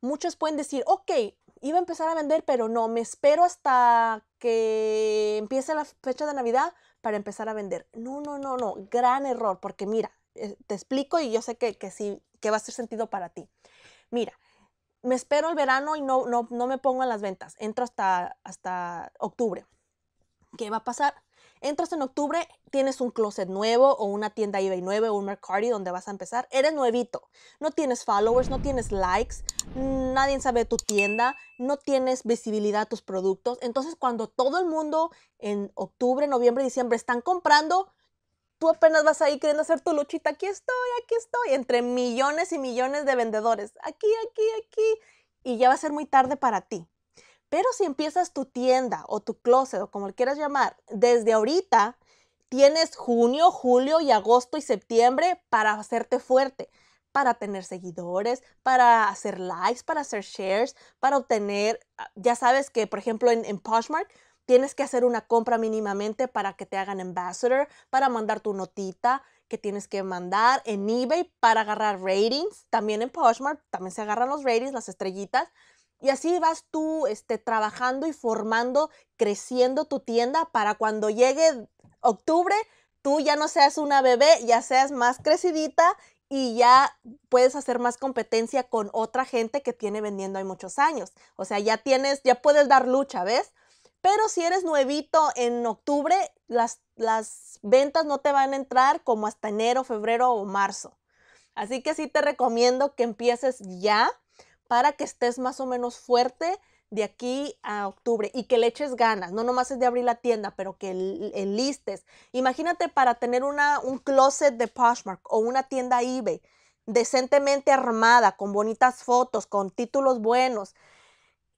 muchos pueden decir, ok, iba a empezar a vender, pero no, me espero hasta que empiece la fecha de Navidad para empezar a vender. No, no, no, no, gran error, porque mira, eh, te explico y yo sé que, sí, que va a hacer sentido para ti. Mira, me espero el verano y no, no, no me pongo en las ventas, entro hasta, hasta octubre. ¿Qué va a pasar? Entras en octubre, tienes un closet nuevo o una tienda eBay nueva o un Mercari donde vas a empezar. Eres nuevito, no tienes followers, no tienes likes, nadie sabe tu tienda, no tienes visibilidad a tus productos. Entonces cuando todo el mundo en octubre, noviembre, diciembre están comprando, tú apenas vas ahí queriendo hacer tu luchita. Aquí estoy, aquí estoy, entre millones y millones de vendedores. Aquí, aquí, aquí. Y ya va a ser muy tarde para ti. Pero si empiezas tu tienda o tu closet o como le quieras llamar, desde ahorita tienes junio, julio y agosto y septiembre para hacerte fuerte, para tener seguidores, para hacer likes, para hacer shares, para obtener, ah, ya sabes que por ejemplo en, en Poshmark tienes que hacer una compra mínimamente para que te hagan ambassador, para mandar tu notita que tienes que mandar en eBay para agarrar ratings, también en Poshmark, también se agarran los ratings, las estrellitas. Y así vas tú este, trabajando y formando, creciendo tu tienda para cuando llegue octubre, tú ya no seas una bebé, ya seas más crecidita y ya puedes hacer más competencia con otra gente que tiene vendiendo hay muchos años. O sea, ya tienes, ya puedes dar lucha, ¿ves? Pero si eres nuevito en octubre, las, las ventas no te van a entrar como hasta enero, febrero o marzo. Así que sí te recomiendo que empieces ya para que estés más o menos fuerte de aquí a octubre y que le eches ganas, no nomás es de abrir la tienda, pero que enlistes. Imagínate para tener una, un closet de Poshmark o una tienda eBay decentemente armada, con bonitas fotos, con títulos buenos.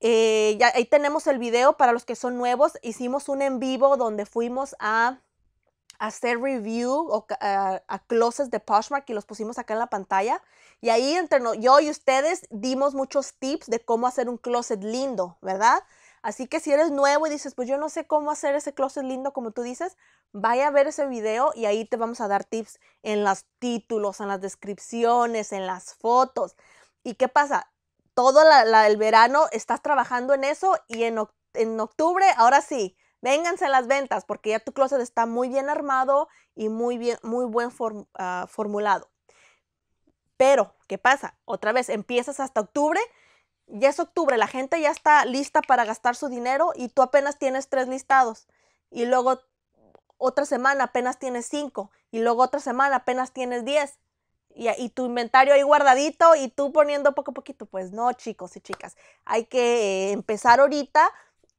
Eh, ya, ahí tenemos el video para los que son nuevos. Hicimos un en vivo donde fuimos a hacer review o, ah, a, closets de Poshmark y los pusimos acá en la pantalla. Y ahí entre yo y ustedes dimos muchos tips de cómo hacer un closet lindo, ¿verdad? Así que si eres nuevo y dices, pues yo no sé cómo hacer ese closet lindo como tú dices, vaya a ver ese video y ahí te vamos a dar tips en los títulos, en las descripciones, en las fotos. ¿Y qué pasa? Todo el verano estás trabajando en eso y en, en octubre, ahora sí, Vénganse las ventas porque ya tu closet está muy bien armado y muy, bien, muy buen ah, formulado. Pero, ¿qué pasa? Otra vez, empiezas hasta octubre, ya es octubre, la gente ya está lista para gastar su dinero y tú apenas tienes tres listados. Y luego otra semana apenas tienes cinco y luego otra semana apenas tienes diez. Y, tu inventario ahí guardadito y tú poniendo poco a poquito. Pues no, chicos y chicas, hay que eh, empezar ahorita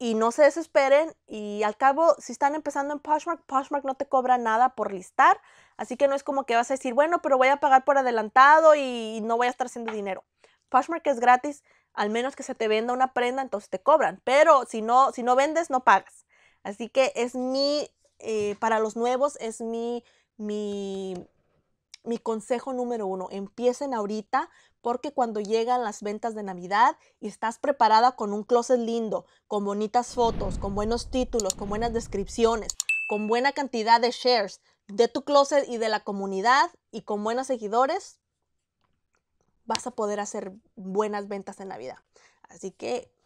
y no se desesperen y al cabo si están empezando en Poshmark, Poshmark no te cobra nada por listar, así que no es como que vas a decir, bueno, pero voy a pagar por adelantado y no voy a estar haciendo dinero. Poshmark es gratis, al menos que se te venda una prenda, entonces te cobran, pero si no si no vendes no pagas. Así que es mi eh, para los nuevos es mi mi mi consejo número uno, empiecen ahorita porque cuando llegan las ventas de Navidad y estás preparada con un closet lindo, con bonitas fotos, con buenos títulos, con buenas descripciones, con buena cantidad de shares de tu closet y de la comunidad y con buenos seguidores, vas a poder hacer buenas ventas en Navidad. Así que